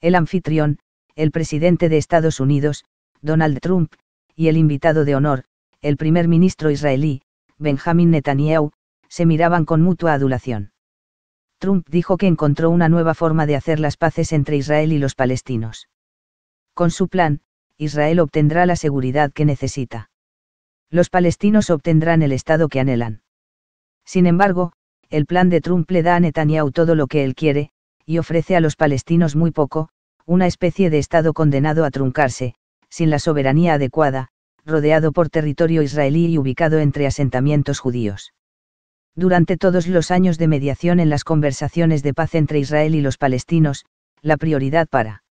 El anfitrión, el presidente de Estados Unidos, Donald Trump, y el invitado de honor, el primer ministro israelí, Benjamin Netanyahu, se miraban con mutua adulación. Trump dijo que encontró una nueva forma de hacer las paces entre Israel y los palestinos. Con su plan, Israel obtendrá la seguridad que necesita. Los palestinos obtendrán el Estado que anhelan. Sin embargo, el plan de Trump le da a Netanyahu todo lo que él quiere, y ofrece a los palestinos muy poco, una especie de Estado condenado a truncarse, sin la soberanía adecuada, rodeado por territorio israelí y ubicado entre asentamientos judíos. Durante todos los años de mediación en las conversaciones de paz entre Israel y los palestinos, la prioridad para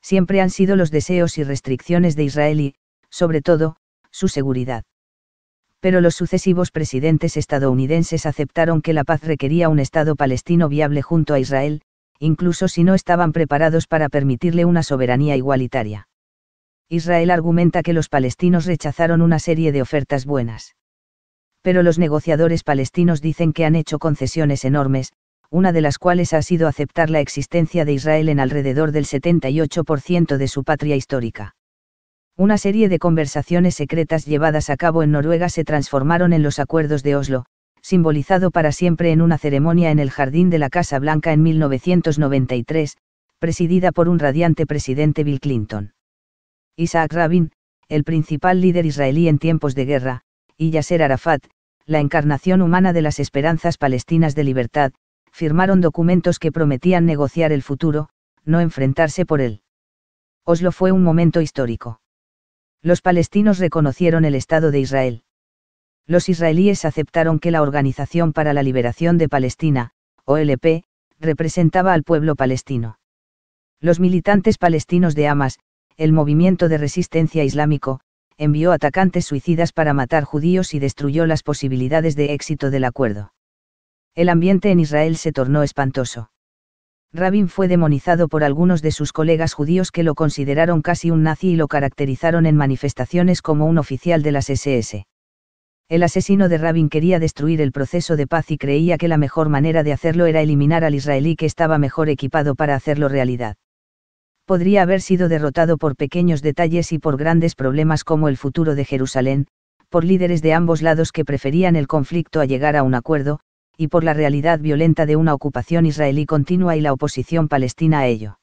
siempre han sido los deseos y restricciones de Israel y, sobre todo, su seguridad. Pero los sucesivos presidentes estadounidenses aceptaron que la paz requería un Estado palestino viable junto a Israel, incluso si no estaban preparados para permitirle una soberanía igualitaria. Israel argumenta que los palestinos rechazaron una serie de ofertas buenas. Pero los negociadores palestinos dicen que han hecho concesiones enormes, una de las cuales ha sido aceptar la existencia de Israel en alrededor del 78% de su patria histórica. Una serie de conversaciones secretas llevadas a cabo en Noruega se transformaron en los acuerdos de Oslo, simbolizado para siempre en una ceremonia en el jardín de la Casa Blanca en 1993, presidida por un radiante presidente Bill Clinton. Isaac Rabin, el principal líder israelí en tiempos de guerra, y Yasser Arafat, la encarnación humana de las esperanzas palestinas de libertad, firmaron documentos que prometían negociar el futuro, no enfrentarse por él. Oslo fue un momento histórico. Los palestinos reconocieron el Estado de Israel los israelíes aceptaron que la Organización para la Liberación de Palestina, OLP, representaba al pueblo palestino. Los militantes palestinos de Hamas, el movimiento de resistencia islámico, envió atacantes suicidas para matar judíos y destruyó las posibilidades de éxito del acuerdo. El ambiente en Israel se tornó espantoso. Rabin fue demonizado por algunos de sus colegas judíos que lo consideraron casi un nazi y lo caracterizaron en manifestaciones como un oficial de las SS. El asesino de Rabin quería destruir el proceso de paz y creía que la mejor manera de hacerlo era eliminar al israelí que estaba mejor equipado para hacerlo realidad. Podría haber sido derrotado por pequeños detalles y por grandes problemas como el futuro de Jerusalén, por líderes de ambos lados que preferían el conflicto a llegar a un acuerdo, y por la realidad violenta de una ocupación israelí continua y la oposición palestina a ello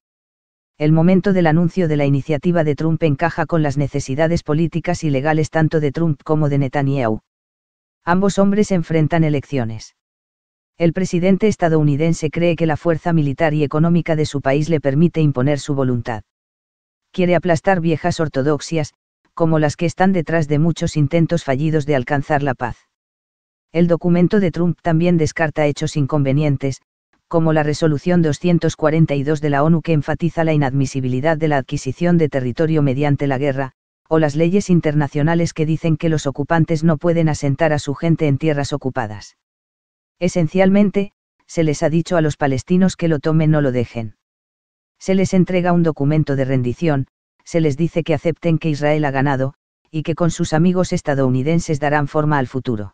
el momento del anuncio de la iniciativa de Trump encaja con las necesidades políticas y legales tanto de Trump como de Netanyahu, Ambos hombres enfrentan elecciones. El presidente estadounidense cree que la fuerza militar y económica de su país le permite imponer su voluntad. Quiere aplastar viejas ortodoxias, como las que están detrás de muchos intentos fallidos de alcanzar la paz. El documento de Trump también descarta hechos inconvenientes, como la resolución 242 de la ONU que enfatiza la inadmisibilidad de la adquisición de territorio mediante la guerra, o las leyes internacionales que dicen que los ocupantes no pueden asentar a su gente en tierras ocupadas. Esencialmente, se les ha dicho a los palestinos que lo tomen o lo dejen. Se les entrega un documento de rendición, se les dice que acepten que Israel ha ganado, y que con sus amigos estadounidenses darán forma al futuro.